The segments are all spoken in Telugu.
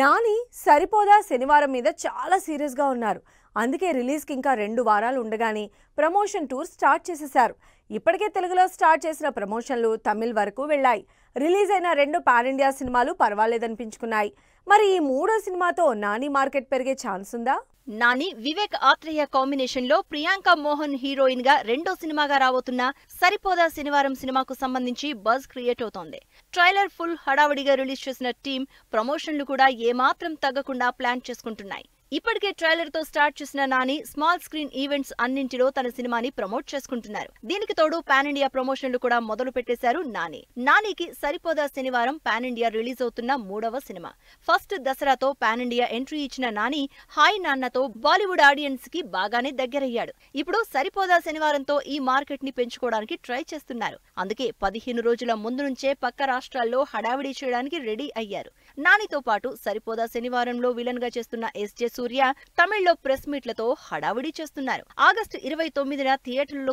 నాని సరిపోదా శనివారం మీద చాలా సీరియస్గా ఉన్నారు అందుకే రిలీజ్కి ఇంకా రెండు వారాలు ఉండగానే ప్రమోషన్ టూర్ స్టార్ట్ చేసేశారు ఇప్పటికే తెలుగులో స్టార్ట్ చేసిన ప్రమోషన్లు తమిళ్ వరకు వెళ్ళాయి రిలీజ్ అయిన రెండు పాన్ ఇండియా సినిమాలు పర్వాలేదనిపించుకున్నాయి మరి ఈ మూడో సినిమాతో నాని మార్కెట్ పెరిగే ఛాన్స్ ఉందా నాని వివేక్ ఆత్రేయ కాంబినేషన్ లో ప్రియాంక మోహన్ హీరోయిన్ గా రెండో సినిమాగా రాబోతున్న సరిపోదా శనివారం సినిమాకు సంబంధించి బజ్ క్రియేట్ అవుతోంది ట్రైలర్ ఫుల్ హడావుడిగా రిలీజ్ చేసిన టీం ప్రమోషన్లు కూడా ఏమాత్రం తగ్గకుండా ప్లాన్ చేసుకుంటున్నాయి ఇప్పటికే ట్రైలర్ తో స్టార్ట్ చేసిన నాని స్మాల్ స్క్రీన్ ఈవెంట్స్ అన్నింటిలో తన సినిమాని ప్రమోట్ చేసుకుంటున్నారు దీనికి తోడు పాన్ ఇండియా ప్రమోషన్లు కూడా మొదలు పెట్టేశారు నాని నానికి సరిపోదా శనివారం పాన్ ఇండియా రిలీజ్ అవుతున్న మూడవ సినిమా ఫస్ట్ దసరాతో పాన్ ఇండియా ఎంట్రీ ఇచ్చిన నాని హాయ్ నాన్నతో బాలీవుడ్ ఆడియన్స్ కి బాగానే దగ్గరయ్యాడు ఇప్పుడు సరిపోదా శనివారంతో ఈ మార్కెట్ ని పెంచుకోవడానికి ట్రై చేస్తున్నారు అందుకే పదిహేను రోజుల ముందు నుంచే పక్క రాష్ట్రాల్లో హడావిడి చేయడానికి రెడీ అయ్యారు నానితో పాటు సరిపోదా శనివారంలో విలన్ గా చేస్తున్న ఎస్జే సూర్య తమిళ్లో ప్రెస్ మీట్లతో హడావుడి చేస్తున్నారు ఆగస్టు ఇరవై తొమ్మిదిన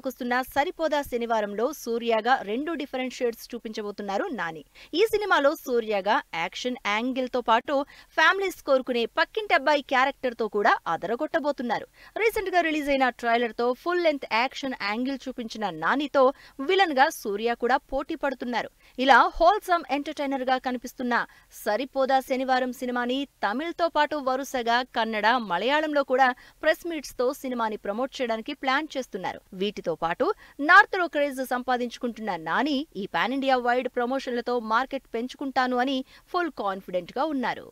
వస్తున్న సరిపోదా శనివారంలో సూర్యగా రెండు డిఫరెంట్ షేడ్స్ చూపించబోతున్నారు నాని ఈ సినిమాలో సూర్యగా యాక్షన్ యాంగిల్ తో పాటు ఫ్యామిలీస్ కోరుకునే పక్కింటి అబ్బాయి క్యారెక్టర్ తో కూడా అదరగొట్టబోతున్నారు రీసెంట్ గా రిలీజ్ అయిన ట్రైలర్ తో ఫుల్ లెంత్ యాక్షన్ యాంగిల్ చూపించిన నానితో విలన్ గా సూర్య కూడా పోటీ పడుతున్నారు ఇలా హోల్సమ్ ఎంటర్టైనర్ గా కనిపిస్తున్న సరిపోదా శనివారం సినిమాని తమిళ్ తో పాటు వరుసగా కన్నడ కన్నడ మలయాళంలో కూడా ప్రెస్ మీట్స్ తో సినిమాని ప్రమోట్ చేయడానికి ప్లాన్ చేస్తున్నారు వీటితో పాటు నార్త్ లో క్రేజ్ సంపాదించుకుంటున్న నాని ఈ పాన్ ఇండియా వైడ్ ప్రమోషన్లతో మార్కెట్ పెంచుకుంటాను అని ఫుల్ కాన్ఫిడెంట్ గా ఉన్నారు